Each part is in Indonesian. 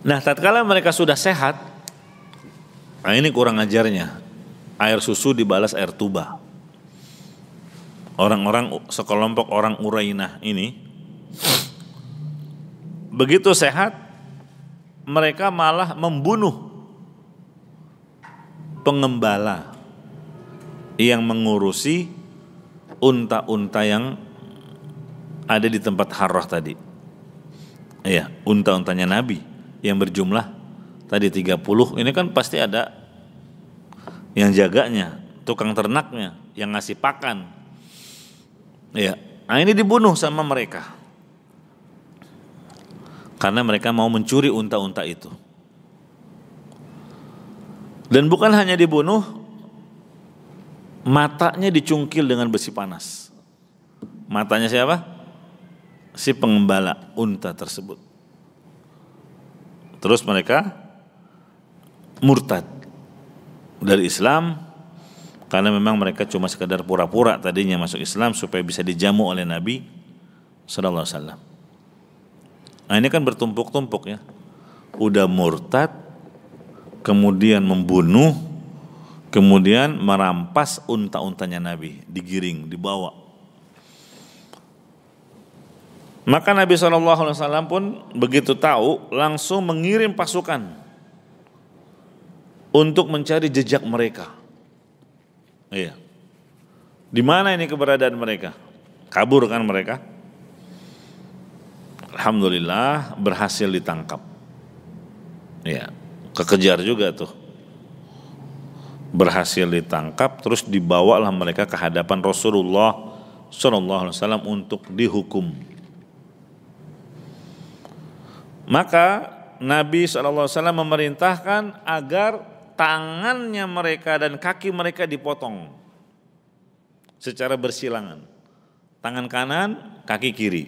Nah, tatkala mereka sudah sehat, nah ini kurang ajarnya. Air susu dibalas air tuba. Orang-orang sekelompok orang Urainah ini begitu sehat mereka malah membunuh pengembala yang mengurusi unta-unta yang ada di tempat harrah tadi. Iya, unta-untanya Nabi yang berjumlah tadi 30 ini kan pasti ada yang jaganya, tukang ternaknya, yang ngasih pakan. Ya, nah ini dibunuh sama mereka. Karena mereka mau mencuri unta-unta itu. Dan bukan hanya dibunuh, matanya dicungkil dengan besi panas. Matanya siapa? Si pengembala unta tersebut. Terus mereka murtad dari Islam karena memang mereka cuma sekadar pura-pura tadinya masuk Islam supaya bisa dijamu oleh Nabi Sallallahu Alaihi Wasallam. Nah ini kan bertumpuk-tumpuk ya. Udah murtad, kemudian membunuh, kemudian merampas unta-untanya Nabi, digiring, dibawa Maka Nabi SAW pun begitu tahu langsung mengirim pasukan untuk mencari jejak mereka. Iya. Di mana ini keberadaan mereka? Kabur kan mereka? Alhamdulillah berhasil ditangkap. Iya, kekejar juga tuh. Berhasil ditangkap terus dibawalah mereka ke hadapan Rasulullah SAW untuk dihukum. Maka Nabi SAW memerintahkan agar tangannya mereka dan kaki mereka dipotong secara bersilangan. Tangan kanan, kaki kiri.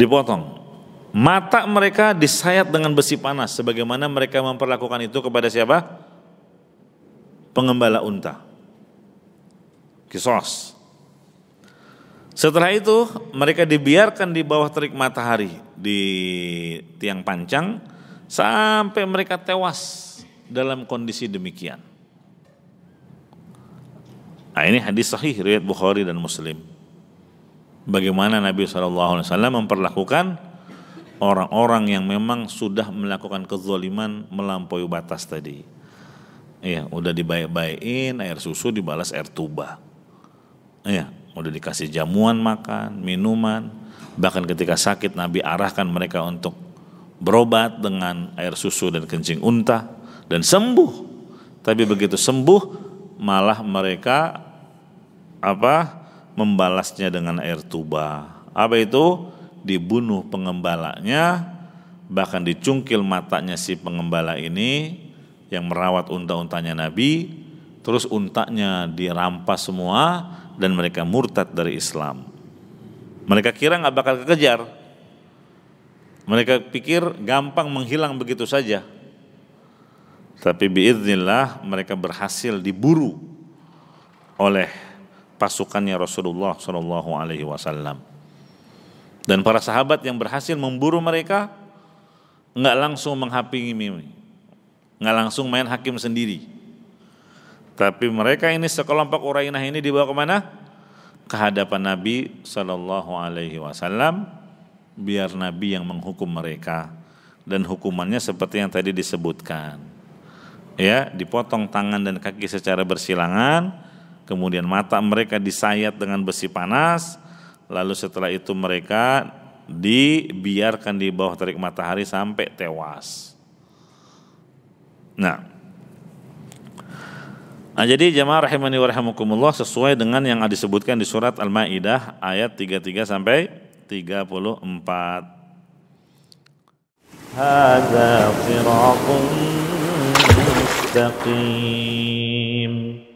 Dipotong. Mata mereka disayat dengan besi panas sebagaimana mereka memperlakukan itu kepada siapa? Pengembala unta. Kisos. Setelah itu mereka dibiarkan di bawah terik matahari di tiang pancang sampai mereka tewas dalam kondisi demikian. Nah, ini hadis sahih riwayat Bukhari dan Muslim. Bagaimana Nabi SAW memperlakukan orang-orang yang memang sudah melakukan kezaliman melampaui batas tadi. Iya, udah dibaik-baikin air susu dibalas air tuba. Iya, udah dikasih jamuan makan, minuman, bahkan ketika sakit Nabi arahkan mereka untuk berobat dengan air susu dan kencing unta dan sembuh. Tapi begitu sembuh malah mereka apa membalasnya dengan air tuba. Apa itu? Dibunuh pengembalanya bahkan dicungkil matanya si pengembala ini yang merawat unta-untanya Nabi terus untaknya dirampas semua dan mereka murtad dari Islam. Mereka kira nggak bakal kekejar. Mereka pikir gampang menghilang begitu saja. Tapi biiznillah mereka berhasil diburu oleh pasukannya Rasulullah Shallallahu Alaihi Wasallam. Dan para sahabat yang berhasil memburu mereka nggak langsung mimi, nggak langsung main hakim sendiri. Tapi mereka ini sekelompok Urainah ini dibawa kemana? Ke hadapan Nabi Shallallahu Alaihi Wasallam, biar Nabi yang menghukum mereka dan hukumannya seperti yang tadi disebutkan, ya dipotong tangan dan kaki secara bersilangan, kemudian mata mereka disayat dengan besi panas, lalu setelah itu mereka dibiarkan di bawah terik matahari sampai tewas. Nah, Nah, jadi jemaah rahimani wa sesuai dengan yang disebutkan di surat Al-Maidah ayat 33 sampai 34. Hadza